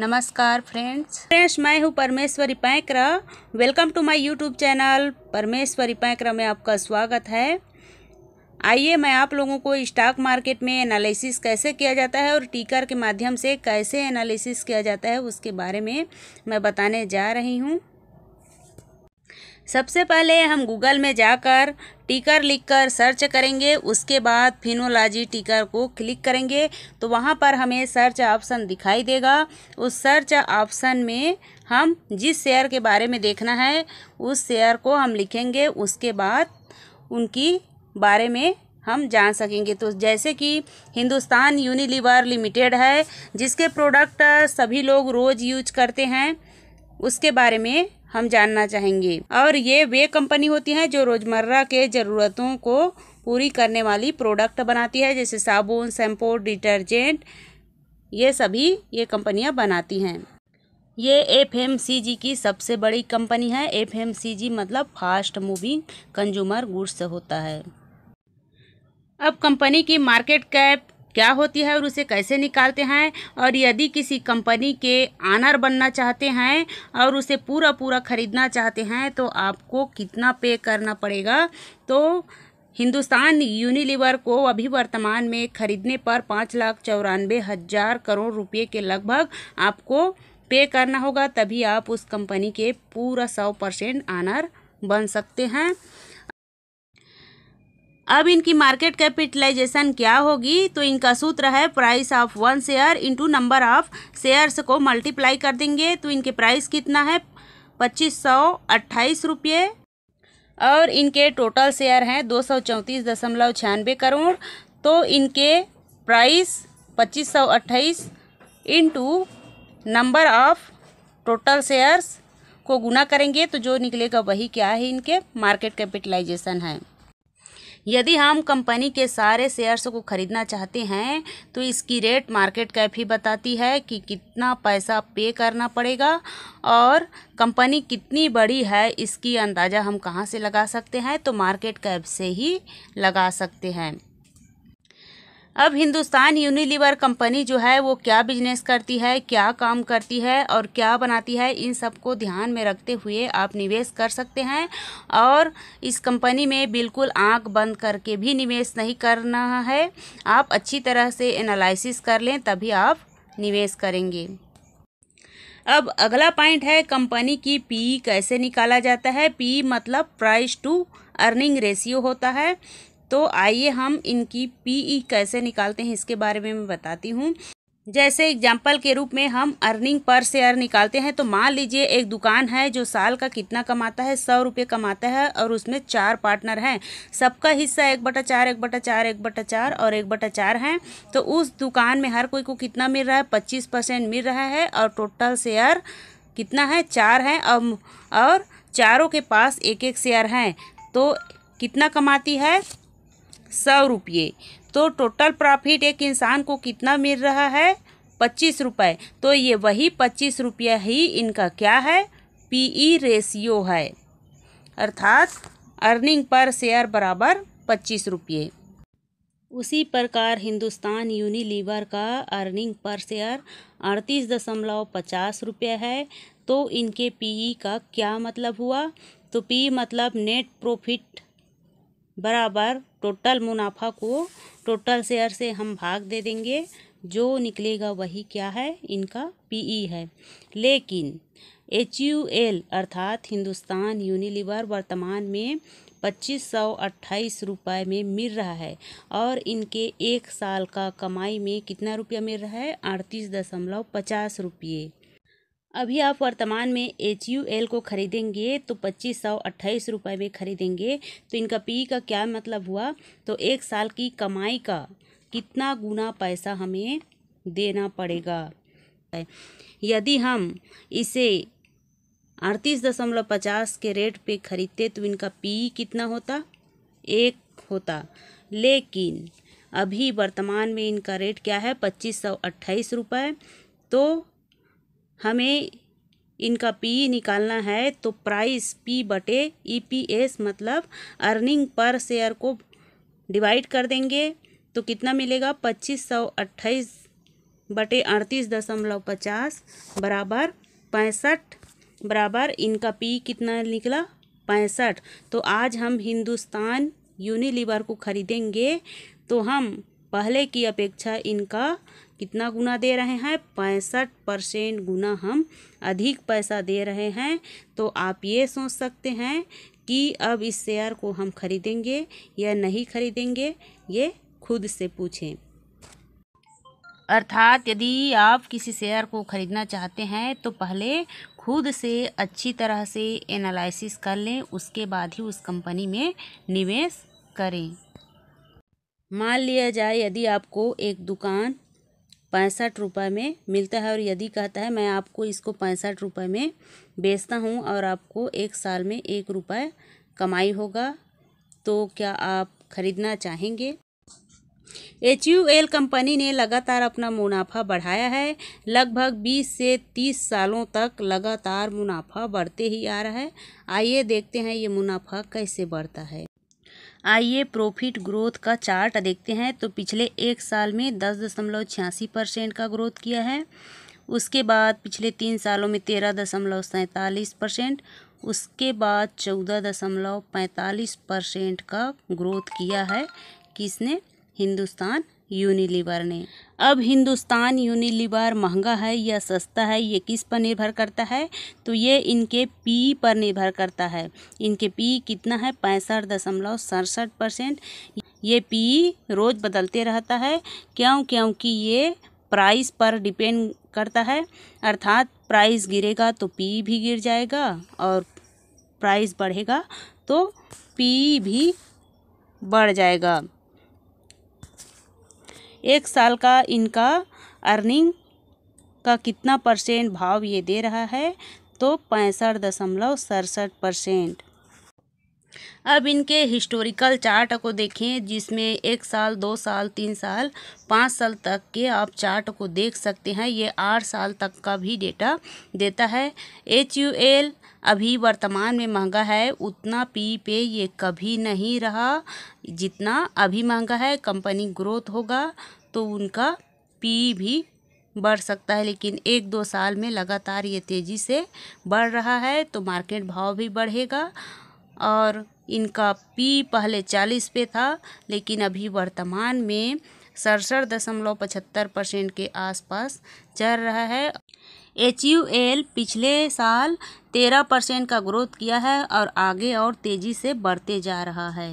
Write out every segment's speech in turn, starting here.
नमस्कार friends friends मैं हूँ Parmeshwari Painkra welcome to my YouTube channel Parmeshwari Painkra में आपका स्वागत है आइए मैं आप लोगों को स्टॉक मार्केट में एनालिसिस कैसे किया जाता है और टीकर के माध्यम से कैसे एनालिसिस किया जाता है उसके बारे में मैं बताने जा रही हूँ सबसे पहले हम गूगल में जाकर टीकर लिखकर सर्च करेंगे उसके बाद फिनोलॉजी टीकर को क्लिक करेंगे तो वहाँ पर हमें सर्च ऑप्शन दिखाई देगा उस सर्च ऑप्शन में हम जिस शेयर के बारे में देखना है उस शेयर को हम लिखेंगे उसके बाद उनकी बारे में हम जान सकेंगे तो जैसे कि हिंदुस्तान यूनिलीवर लिमिटेड है जिसके प्रोडक्ट सभी लोग रोज़ यूज करते हैं उसके बारे में हम जानना चाहेंगे और ये वे कंपनी होती है जो रोजमर्रा के ज़रूरतों को पूरी करने वाली प्रोडक्ट बनाती है जैसे साबुन शैम्पू डिटर्जेंट ये सभी ये कंपनियाँ बनाती हैं ये एफएमसीजी की सबसे बड़ी कंपनी है एफएमसीजी मतलब फास्ट मूविंग कंज्यूमर गुड्स होता है अब कंपनी की मार्केट कैप क्या होती है और उसे कैसे निकालते हैं और यदि किसी कंपनी के आनर बनना चाहते हैं और उसे पूरा पूरा ख़रीदना चाहते हैं तो आपको कितना पे करना पड़ेगा तो हिंदुस्तान यूनिलीवर को अभी वर्तमान में खरीदने पर पाँच लाख चौरानवे हज़ार करोड़ रुपए के लगभग आपको पे करना होगा तभी आप उस कंपनी के पूरा सौ परसेंट आनर बन सकते हैं अब इनकी मार्केट कैपिटलाइजेशन क्या होगी तो इनका सूत्र है price of one share into number of shares को मल्टीप्लाई कर देंगे तो इनके प्राइस कितना है पच्चीस सौ अट्ठाईस रुपये और इनके टोटल शेयर हैं दो सौ चौंतीस दशमलव छियानवे करोड़ तो इनके प्राइस पच्चीस सौ अट्ठाईस into number of total shares को गुना करेंगे तो जो निकलेगा वही क्या है इनके मार्केट कैपिटलाइजेशन है यदि हम कंपनी के सारे शेयर्स को खरीदना चाहते हैं तो इसकी रेट मार्केट कैप ही बताती है कि कितना पैसा पे करना पड़ेगा और कंपनी कितनी बड़ी है इसकी अंदाज़ा हम कहाँ से लगा सकते हैं तो मार्केट कैप से ही लगा सकते हैं अब हिंदुस्तान यूनिलीवर कंपनी जो है वो क्या बिजनेस करती है क्या काम करती है और क्या बनाती है इन सब को ध्यान में रखते हुए आप निवेश कर सकते हैं और इस कंपनी में बिल्कुल आंख बंद करके भी निवेश नहीं करना है आप अच्छी तरह से एनालिसिस कर लें तभी आप निवेश करेंगे अब अगला पॉइंट है कंपनी की पी कैसे निकाला जाता है पी मतलब प्राइस टू अर्निंग रेशियो होता है तो आइए हम इनकी पीई e कैसे निकालते हैं इसके बारे में मैं बताती हूँ जैसे एग्जाम्पल के रूप में हम अर्निंग पर शेयर निकालते हैं तो मान लीजिए एक दुकान है जो साल का कितना कमाता है सौ रुपये कमाता है और उसमें चार पार्टनर हैं सबका हिस्सा एक बटा चार एक बटा चार एक बटा चार और एक बटा चार हैं तो उस दुकान में हर कोई को कितना मिल रहा है पच्चीस परसेंट मिल रहा है और टोटल शेयर कितना है चार हैं और और चारों के पास एक एक शेयर हैं तो कितना कमाती है सौ रुपये तो टोटल प्रॉफिट एक इंसान को कितना मिल रहा है पच्चीस रुपये तो ये वही पच्चीस रुपया ही इनका क्या है पीई रेशियो e है अर्थात अर्निंग पर शेयर बराबर पच्चीस रुपये उसी प्रकार हिंदुस्तान यूनिलीवर का अर्निंग पर शेयर अड़तीस दशमलव पचास रुपये है तो इनके पीई e का क्या मतलब हुआ तो पी e मतलब नेट प्रॉफिट बराबर टोटल मुनाफा को टोटल शेयर से हम भाग दे देंगे जो निकलेगा वही क्या है इनका पीई e है लेकिन एच यू एल अर्थात हिंदुस्तान यूनिलीवर वर्तमान में पच्चीस सौ अट्ठाईस रुपये में मिल रहा है और इनके एक साल का कमाई में कितना रुपया मिल रहा है अड़तीस दशमलव पचास रुपये अभी आप वर्तमान में एच यू एल को खरीदेंगे तो पच्चीस सौ अट्ठाईस रुपये में खरीदेंगे तो इनका पी का क्या मतलब हुआ तो एक साल की कमाई का कितना गुना पैसा हमें देना पड़ेगा यदि हम इसे अड़तीस दशमलव पचास के रेट पे खरीदते तो इनका पी कितना होता एक होता लेकिन अभी वर्तमान में इनका रेट क्या है पच्चीस सौ अट्ठाईस रुपये तो हमें इनका पी निकालना है तो प्राइस पी बटे ई पी एस मतलब अर्निंग पर शेयर को डिवाइड कर देंगे तो कितना मिलेगा पच्चीस सौ अट्ठाईस बटे अड़तीस दशमलव पचास बराबर पैंसठ बराबर इनका पी कितना निकला पैंसठ तो आज हम हिंदुस्तान यूनिलीवर को ख़रीदेंगे तो हम पहले की अपेक्षा इनका कितना गुना दे रहे हैं पैंसठ परसेंट गुना हम अधिक पैसा दे रहे हैं तो आप ये सोच सकते हैं कि अब इस शेयर को हम खरीदेंगे या नहीं खरीदेंगे ये खुद से पूछें अर्थात यदि आप किसी शेयर को ख़रीदना चाहते हैं तो पहले खुद से अच्छी तरह से एनालिसिस कर लें उसके बाद ही उस कंपनी में निवेश करें मान लिया जाए यदि आपको एक दुकान पैंसठ रुपये में मिलता है और यदि कहता है मैं आपको इसको पैंसठ रुपये में बेचता हूँ और आपको एक साल में एक रुपये कमाई होगा तो क्या आप खरीदना चाहेंगे एच यू एल कंपनी ने लगातार अपना मुनाफा बढ़ाया है लगभग बीस से तीस सालों तक लगातार मुनाफा बढ़ते ही आ रहा है आइए देखते हैं ये मुनाफा कैसे बढ़ता है आइए प्रॉफिट ग्रोथ का चार्ट देखते हैं तो पिछले एक साल में दस दशमलव छियासी परसेंट का ग्रोथ किया है उसके बाद पिछले तीन सालों में तेरह दशमलव सैंतालीस परसेंट उसके बाद चौदह दशमलव पैंतालीस परसेंट का ग्रोथ किया है किसने हिंदुस्तान यूनिलीवर ने अब हिंदुस्तान यूनिलीवर महंगा है या सस्ता है ये किस पर निर्भर करता है तो ये इनके पी पर निर्भर करता है इनके पी कितना है पैंसठ दशमलव सड़सठ परसेंट ये पी रोज़ बदलते रहता है क्यों क्योंकि ये प्राइस पर डिपेंड करता है अर्थात प्राइस गिरेगा तो पी भी गिर जाएगा और प्राइस बढ़ेगा तो पी भी बढ़ जाएगा एक साल का इनका अर्निंग का कितना परसेंट भाव ये दे रहा है तो पैंसठ दशमलव सड़सठ परसेंट अब इनके हिस्टोरिकल चार्ट को देखें जिसमें एक साल दो साल तीन साल पाँच साल तक के आप चार्ट को देख सकते हैं ये आठ साल तक का भी डेटा देता है एच यू एल अभी वर्तमान में महंगा है उतना पी पे ये कभी नहीं रहा जितना अभी महंगा है कंपनी ग्रोथ होगा तो उनका पी भी बढ़ सकता है लेकिन एक दो साल में लगातार ये तेज़ी से बढ़ रहा है तो मार्केट भाव भी बढ़ेगा और इनका पी पहले चालीस पे था लेकिन अभी वर्तमान में सड़सठ दशमलव पचहत्तर परसेंट के आसपास चल रहा है एच यू एल पिछले साल तेरह परसेंट का ग्रोथ किया है और आगे और तेज़ी से बढ़ते जा रहा है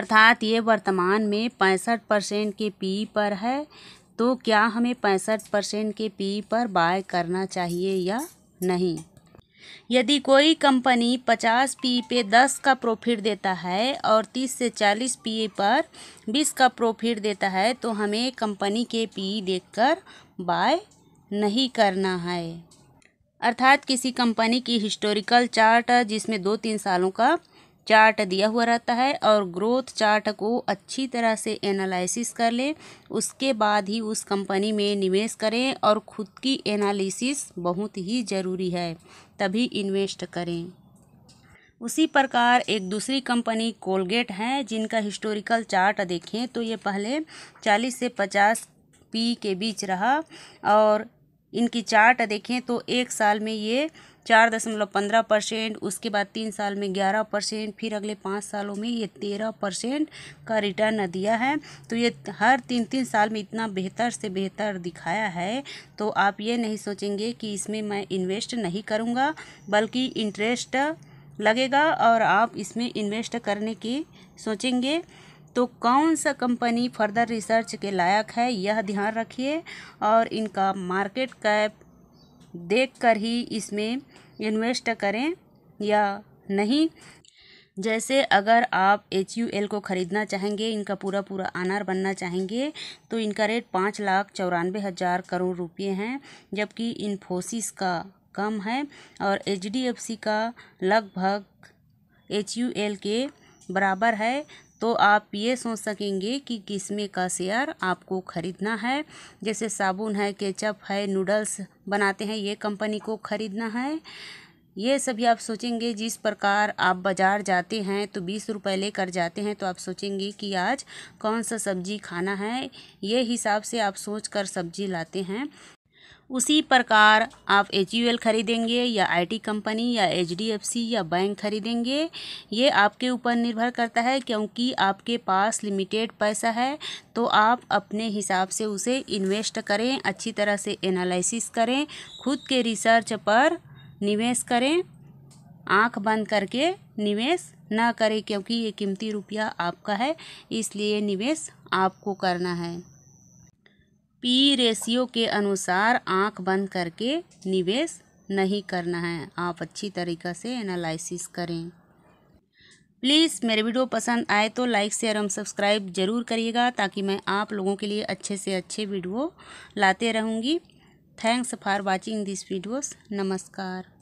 अर्थात ये वर्तमान में पैंसठ परसेंट के पी पर है तो क्या हमें पैंसठ परसेंट के पी पर बाय करना चाहिए या नहीं यदि कोई कंपनी 50 पी पे 10 का प्रॉफिट देता है और 30 से 40 पी पर 20 का प्रॉफिट देता है तो हमें कंपनी के पी देखकर बाय नहीं करना है अर्थात किसी कंपनी की हिस्टोरिकल चार्ट जिसमें दो तीन सालों का चार्ट दिया हुआ रहता है और ग्रोथ चार्ट को अच्छी तरह से एनालिसिस कर लें उसके बाद ही उस कंपनी में निवेश करें और खुद की एनालिसिस बहुत ही ज़रूरी है तभी इन्वेस्ट करें उसी प्रकार एक दूसरी कंपनी कोलगेट है जिनका हिस्टोरिकल चार्ट देखें तो ये पहले चालीस से पचास पी के बीच रहा और इनकी चार्ट देखें तो एक साल में ये चार दशमलव पंद्रह परसेंट उसके बाद तीन साल में ग्यारह परसेंट फिर अगले पाँच सालों में ये तेरह परसेंट का रिटर्न दिया है तो ये हर तीन तीन साल में इतना बेहतर से बेहतर दिखाया है तो आप ये नहीं सोचेंगे कि इसमें मैं इन्वेस्ट नहीं करूँगा बल्कि इंटरेस्ट लगेगा और आप इसमें इन्वेस्ट करने की सोचेंगे तो कौन सा कंपनी फर्दर रिसर्च के लायक है यह ध्यान रखिए और इनका मार्केट कैप देखकर ही इसमें इन्वेस्ट करें या नहीं जैसे अगर आप एच यू एल को ख़रीदना चाहेंगे इनका पूरा पूरा आनार बनना चाहेंगे तो इनका रेट पाँच लाख चौरानवे हज़ार करोड़ रुपये हैं जबकि इन्फोसिस का कम है और एच डी एफ सी का लगभग एच यू एल के बराबर है तो आप ये सोच सकेंगे कि किस में का शेयर आपको ख़रीदना है जैसे साबुन है केचप है नूडल्स बनाते हैं ये कंपनी को ख़रीदना है ये सभी आप सोचेंगे जिस प्रकार आप बाज़ार जाते हैं तो बीस रुपए लेकर जाते हैं तो आप सोचेंगे कि आज कौन सा सब्ज़ी खाना है ये हिसाब से आप सोच कर सब्ज़ी लाते हैं उसी प्रकार आप एच यू एल खरीदेंगे या आईटी कंपनी या एचडीएफसी या बैंक खरीदेंगे ये आपके ऊपर निर्भर करता है क्योंकि आपके पास लिमिटेड पैसा है तो आप अपने हिसाब से उसे इन्वेस्ट करें अच्छी तरह से एनालिसिस करें खुद के रिसर्च पर निवेश करें आंख बंद करके निवेश ना करें क्योंकि ये कीमती रुपया आपका है इसलिए निवेश आपको करना है पी रेशियो के अनुसार आंख बंद करके निवेश नहीं करना है आप अच्छी तरीक़ा से एनालिसिस करें प्लीज़ मेरे वीडियो पसंद आए तो लाइक शेयर और सब्सक्राइब ज़रूर करिएगा ताकि मैं आप लोगों के लिए अच्छे से अच्छे वीडियो लाते रहूँगी thanks for watching this videos नमस्कार